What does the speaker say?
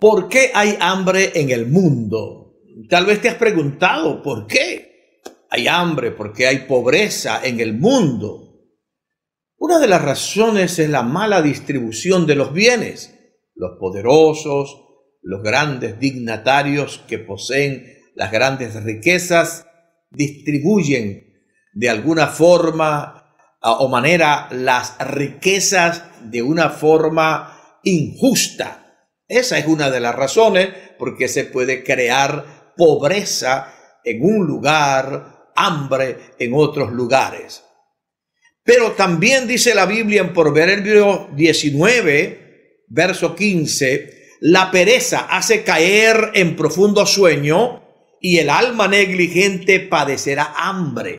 ¿Por qué hay hambre en el mundo? Tal vez te has preguntado, ¿por qué hay hambre? ¿Por qué hay pobreza en el mundo? Una de las razones es la mala distribución de los bienes. Los poderosos, los grandes dignatarios que poseen las grandes riquezas, distribuyen de alguna forma o manera las riquezas de una forma injusta esa es una de las razones porque se puede crear pobreza en un lugar, hambre en otros lugares. Pero también dice la Biblia en Proverbios 19, verso 15, la pereza hace caer en profundo sueño y el alma negligente padecerá hambre.